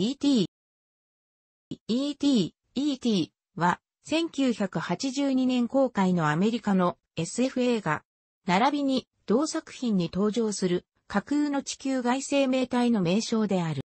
ET。ET、ET は1982年公開のアメリカの SF 映画、並びに同作品に登場する架空の地球外生命体の名称である。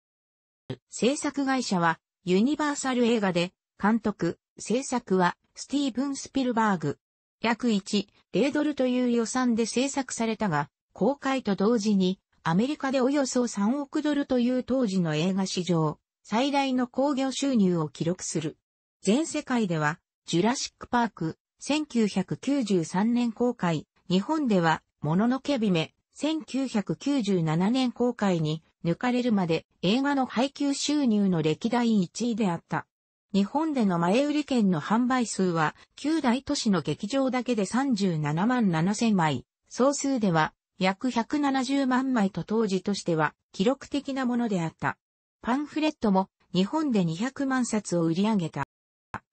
制作会社はユニバーサル映画で、監督、制作はスティーブン・スピルバーグ。約1、0ドルという予算で制作されたが、公開と同時にアメリカでおよそ3億ドルという当時の映画市場最大の興行収入を記録する。全世界では、ジュラシック・パーク、1993年公開、日本では、もののけ姫、1997年公開に抜かれるまで映画の配給収入の歴代1位であった。日本での前売り券の販売数は、旧大都市の劇場だけで37万7千枚、総数では約170万枚と当時としては記録的なものであった。パンフレットも日本で200万冊を売り上げた。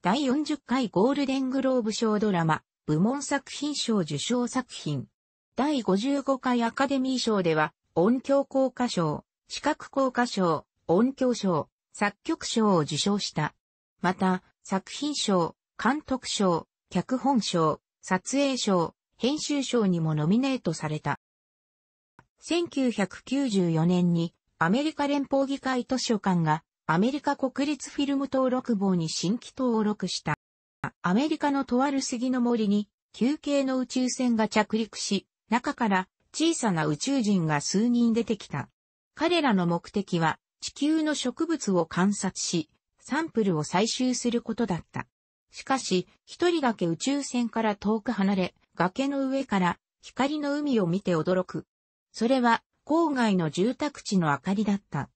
第40回ゴールデングローブ賞ドラマ部門作品賞受賞作品。第55回アカデミー賞では音響効果賞、視覚効果賞、音響賞、作曲賞を受賞した。また、作品賞、監督賞、脚本賞、撮影賞、編集賞にもノミネートされた。1994年にアメリカ連邦議会図書館がアメリカ国立フィルム登録簿に新規登録した。アメリカのとある杉の森に休憩の宇宙船が着陸し、中から小さな宇宙人が数人出てきた。彼らの目的は地球の植物を観察し、サンプルを採集することだった。しかし、一人だけ宇宙船から遠く離れ、崖の上から光の海を見て驚く。それは郊外の住宅地の明かりだった。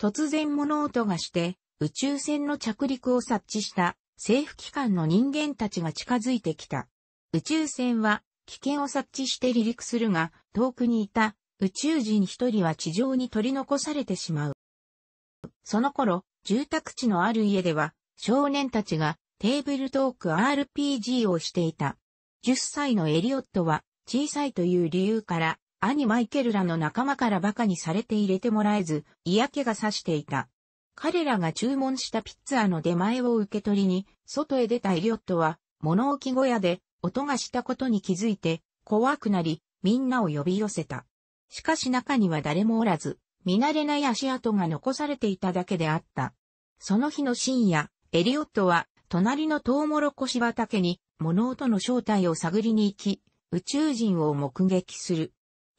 突然物音がして、宇宙船の着陸を察知した政府機関の人間たちが近づいてきた。宇宙船は危険を察知して離陸するが、遠くにいた宇宙人一人は地上に取り残されてしまう。その頃、住宅地のある家では、少年たちがテーブルトーク RPG をしていた。10歳のエリオットは小さいという理由から兄マイケルらの仲間から馬鹿にされて入れてもらえず、嫌気がさしていた。彼らが注文したピッツァの出前を受け取りに、外へ出たエリオットは、物置小屋で、音がしたことに気づいて、怖くなり、みんなを呼び寄せた。しかし中には誰もおらず、見慣れない足跡が残されていただけであった。その日の深夜、エリオットは、隣のトウモロコシ畑に、物音の正体を探りに行き、宇宙人を目撃する。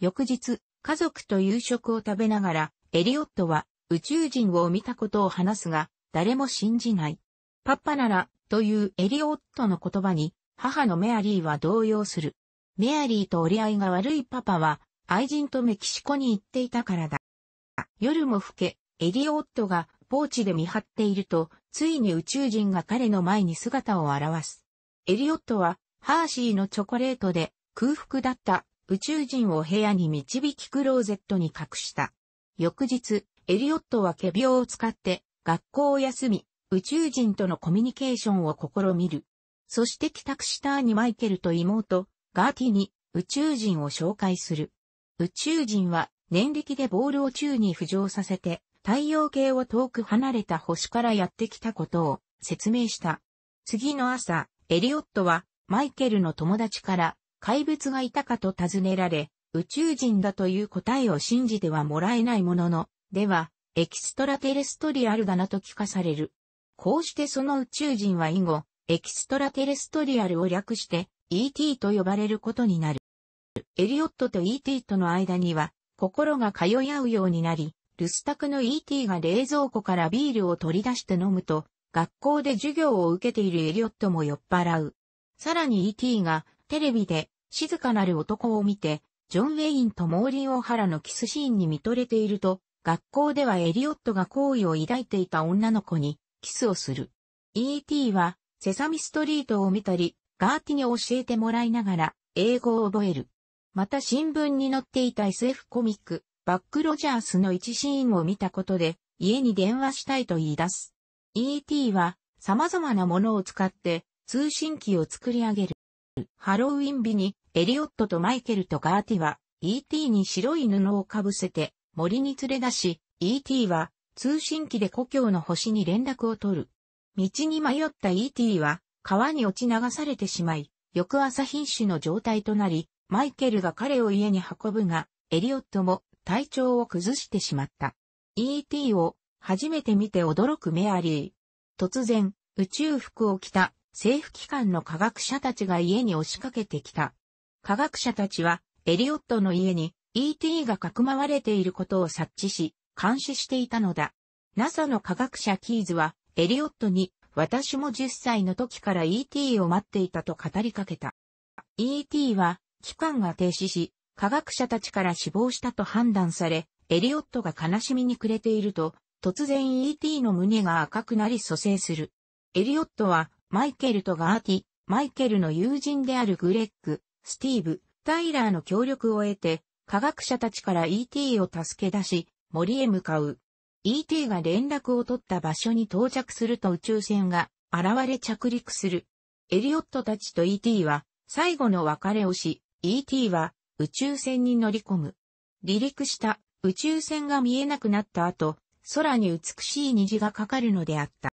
翌日、家族と夕食を食べながら、エリオットは宇宙人を見たことを話すが、誰も信じない。パッパなら、というエリオットの言葉に、母のメアリーは動揺する。メアリーと折り合いが悪いパパは、愛人とメキシコに行っていたからだ。夜も更け、エリオットがポーチで見張っていると、ついに宇宙人が彼の前に姿を現す。エリオットは、ハーシーのチョコレートで空腹だった宇宙人を部屋に導きクローゼットに隠した。翌日、エリオットは仮病を使って学校を休み、宇宙人とのコミュニケーションを試みる。そして帰宅した兄マイケルと妹、ガーティに宇宙人を紹介する。宇宙人は念力でボールを宙に浮上させて太陽系を遠く離れた星からやってきたことを説明した。次の朝、エリオットはマイケルの友達から怪物がいたかと尋ねられ、宇宙人だという答えを信じてはもらえないものの、では、エキストラテレストリアルだなと聞かされる。こうしてその宇宙人は以後、エキストラテレストリアルを略して ET と呼ばれることになる。エリオットと ET との間には心が通い合うようになり、留守宅の ET が冷蔵庫からビールを取り出して飲むと、学校で授業を受けているエリオットも酔っ払う。さらに ET がテレビで静かなる男を見て、ジョン・ウェインとモーリン・オハラのキスシーンに見とれていると、学校ではエリオットが好意を抱いていた女の子にキスをする。E.T. はセサミストリートを見たり、ガーティに教えてもらいながら英語を覚える。また新聞に載っていた SF コミック、バック・ロジャースの一シーンを見たことで、家に電話したいと言い出す。E.T. は様々なものを使って通信機を作り上げる。ハロウィン日にエリオットとマイケルとガーティは E.T. に白い布をかぶせて森に連れ出し、E.T. は通信機で故郷の星に連絡を取る。道に迷った E.T. は川に落ち流されてしまい、翌朝品種の状態となり、マイケルが彼を家に運ぶが、エリオットも体調を崩してしまった。E.T. を初めて見て驚くメアリー。突然、宇宙服を着た政府機関の科学者たちが家に押しかけてきた。科学者たちは、エリオットの家に ET がかくまわれていることを察知し、監視していたのだ。NASA の科学者キーズは、エリオットに、私も10歳の時から ET を待っていたと語りかけた。ET は、期間が停止し、科学者たちから死亡したと判断され、エリオットが悲しみに暮れていると、突然 ET の胸が赤くなり蘇生する。エリオットは、マイケルとガーティ、マイケルの友人であるグレッグ、スティーブ、タイラーの協力を得て、科学者たちから ET を助け出し、森へ向かう。ET が連絡を取った場所に到着すると宇宙船が現れ着陸する。エリオットたちと ET は最後の別れをし、ET は宇宙船に乗り込む。離陸した宇宙船が見えなくなった後、空に美しい虹がかかるのであった。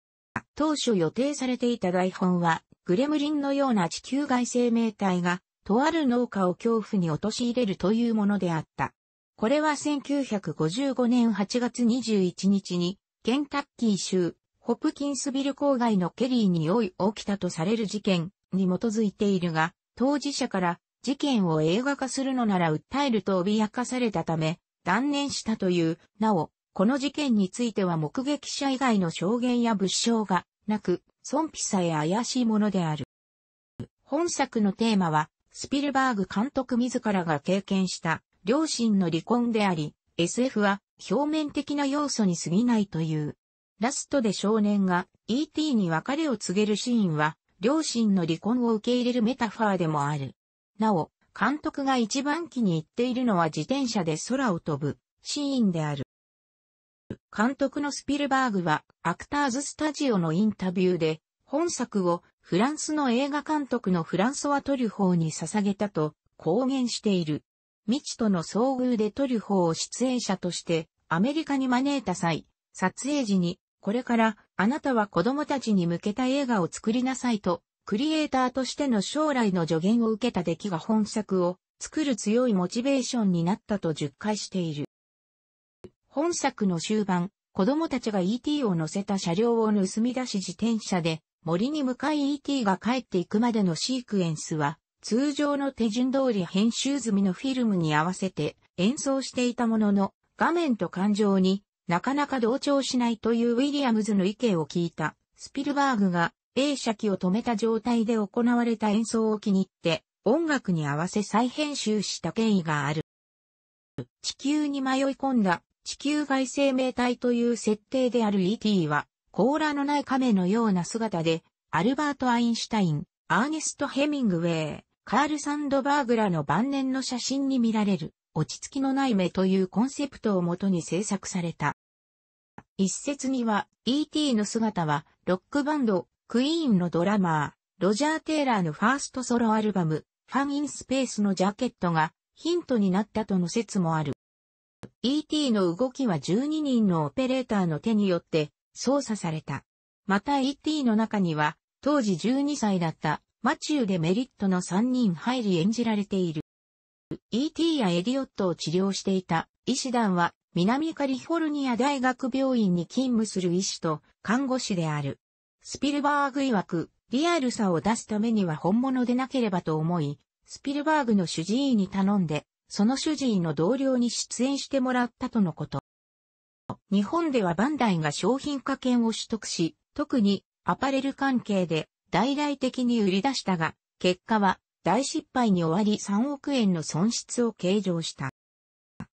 当初予定されていた台本は、グレムリンのような地球外生命体がとある農家を恐怖に陥れるというものであった。これは1955年8月21日に、ケンタッキー州、ホプキンスビル郊外のケリーにい起きたとされる事件に基づいているが、当事者から事件を映画化するのなら訴えると脅かされたため、断念したという、なお、この事件については目撃者以外の証言や物証がなく、損否さえ怪しいものである。本作のテーマは、スピルバーグ監督自らが経験した両親の離婚であり、SF は表面的な要素に過ぎないという。ラストで少年が ET に別れを告げるシーンは、両親の離婚を受け入れるメタファーでもある。なお、監督が一番気に入っているのは自転車で空を飛ぶシーンである。監督のスピルバーグは、アクターズスタジオのインタビューで、本作をフランスの映画監督のフランソワ・トリュフォーに捧げたと公言している。未知との遭遇でトリュフォーを出演者としてアメリカに招いた際、撮影時にこれからあなたは子供たちに向けた映画を作りなさいと、クリエイターとしての将来の助言を受けた出来が本作を作る強いモチベーションになったと述解している。本作の終盤、子供たちが ET を乗せた車両を盗み出し自転車で森に向かい E.T. が帰っていくまでのシークエンスは、通常の手順通り編集済みのフィルムに合わせて演奏していたものの、画面と感情になかなか同調しないというウィリアムズの意見を聞いたスピルバーグが A 射器を止めた状態で行われた演奏を気に入って音楽に合わせ再編集した経緯がある。地球に迷い込んだ地球外生命体という設定である E.T. は甲羅のない亀のような姿で、アルバート・アインシュタイン、アーネスト・ヘミングウェイ、カール・サンドバーグらの晩年の写真に見られる、落ち着きのない目というコンセプトをもとに制作された。一説には、E.T. の姿は、ロックバンド、クイーンのドラマー、ロジャー・テイラーのファーストソロアルバム、ファン・イン・スペースのジャケットがヒントになったとの説もある。E.T. の動きは12人のオペレーターの手によって操作された。また E.T. の中には、当時12歳だったマチューでメリットの3人入り演じられている。E.T. やエリオットを治療していた医師団は南カリフォルニア大学病院に勤務する医師と看護師である。スピルバーグ曰く、リアルさを出すためには本物でなければと思い、スピルバーグの主治医に頼んで、その主治医の同僚に出演してもらったとのこと。日本ではバンダイが商品化権を取得し、特にアパレル関係で大々的に売り出したが、結果は大失敗に終わり3億円の損失を計上した。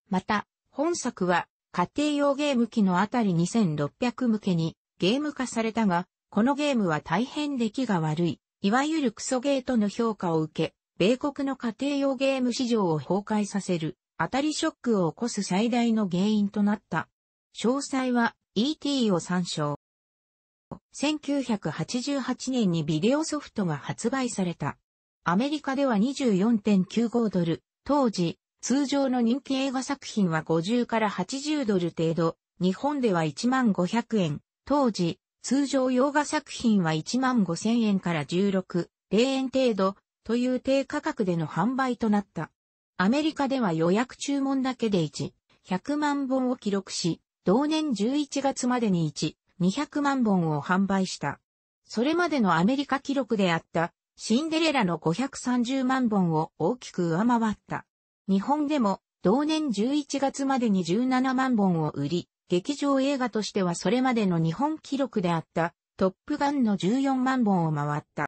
また、本作は家庭用ゲーム機のあたり2600向けにゲーム化されたが、このゲームは大変出来が悪い、いわゆるクソゲーとの評価を受け、米国の家庭用ゲーム市場を崩壊させる、当たりショックを起こす最大の原因となった。詳細は ET を参照。1988年にビデオソフトが発売された。アメリカでは24.95ドル。当時、通常の人気映画作品は50から80ドル程度。日本では1万500円。当時、通常洋画作品は1万5000円から16、0円程度という低価格での販売となった。アメリカでは予約注文だけで1、100万本を記録し、同年11月までに1、200万本を販売した。それまでのアメリカ記録であったシンデレラの530万本を大きく上回った。日本でも同年11月までに17万本を売り、劇場映画としてはそれまでの日本記録であったトップガンの14万本を回った。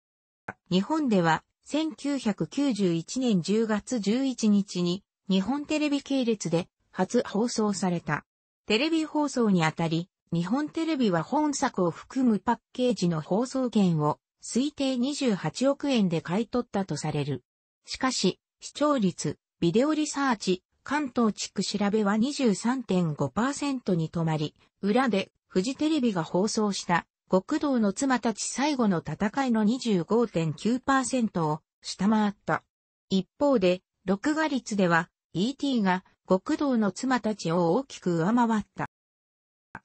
日本では1991年10月11日に日本テレビ系列で初放送された。テレビ放送にあたり、日本テレビは本作を含むパッケージの放送権を推定28億円で買い取ったとされる。しかし、視聴率、ビデオリサーチ、関東地区調べは23.5%に止まり、裏でフジテレビが放送した極道の妻たち最後の戦いの25.9%を下回った。一方で、録画率では E.T. が極道の妻たちを大きく上回った。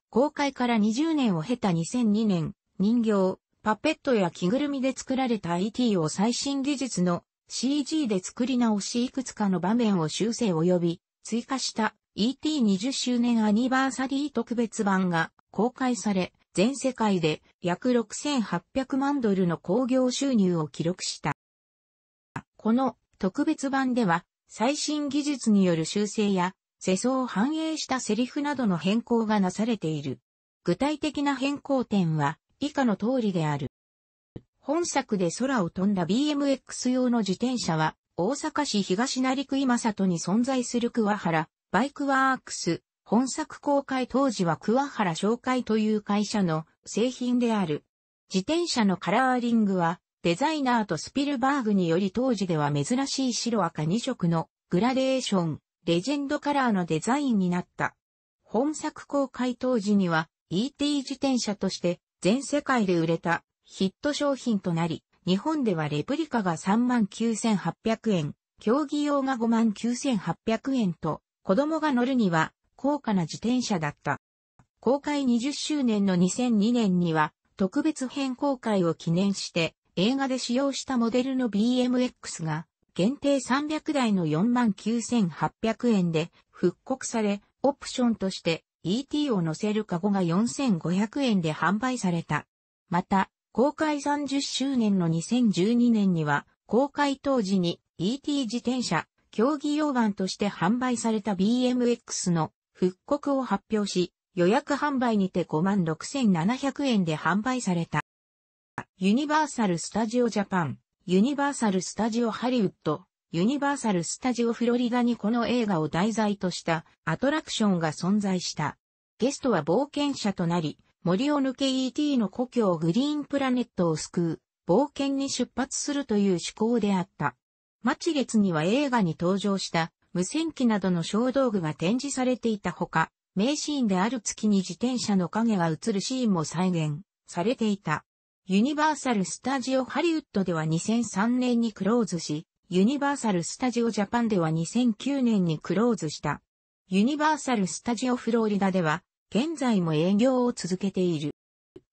公開から20年を経た2002年、人形、パペットや着ぐるみで作られた E.T. を最新技術の CG で作り直しいくつかの場面を修正及び追加した ET20 周年アニバーサリー特別版が公開され、全世界で約6800万ドルの興行収入を記録した。この特別版では最新技術による修正や、世相を反映したセリフなどの変更がなされている。具体的な変更点は以下の通りである。本作で空を飛んだ BMX 用の自転車は、大阪市東成区今里に存在する桑原、バイクワークス、本作公開当時は桑原紹介という会社の製品である。自転車のカラーリングは、デザイナーとスピルバーグにより当時では珍しい白赤2色のグラデーション、レジェンドカラーのデザインになった。本作公開当時には ET 自転車として全世界で売れたヒット商品となり、日本ではレプリカが39,800円、競技用が59,800円と、子供が乗るには高価な自転車だった。公開20周年の2002年には特別編公開を記念して映画で使用したモデルの BMX が、限定300台の49,800円で復刻され、オプションとして ET を乗せるカゴが4,500円で販売された。また、公開30周年の2012年には、公開当時に ET 自転車、競技用版として販売された BMX の復刻を発表し、予約販売にて56,700円で販売された。ユニバーサル・スタジオ・ジャパン、ユニバーサル・スタジオ・ハリウッド、ユニバーサル・スタジオ・フロリダにこの映画を題材としたアトラクションが存在した。ゲストは冒険者となり、森を抜け ET の故郷グリーンプラネットを救う、冒険に出発するという思考であった。末月には映画に登場した無線機などの小道具が展示されていたほか、名シーンである月に自転車の影が映るシーンも再現されていた。ユニバーサル・スタジオ・ハリウッドでは2003年にクローズし、ユニバーサル・スタジオ・ジャパンでは2009年にクローズした。ユニバーサル・スタジオ・フロリダでは、現在も営業を続けている。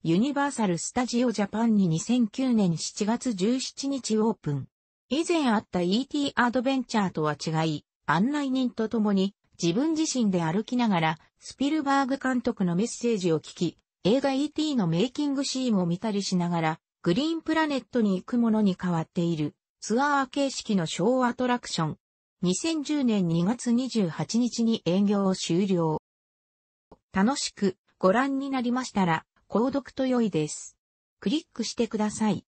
ユニバーサル・スタジオ・ジャパンに2009年7月17日オープン。以前あった ET アドベンチャーとは違い、案内人と共に自分自身で歩きながらスピルバーグ監督のメッセージを聞き、映画 E.T. のメイキングシーンを見たりしながら、グリーンプラネットに行くものに変わっている、ツアー形式のショーアトラクション。2010年2月28日に営業を終了。楽しくご覧になりましたら、購読と良いです。クリックしてください。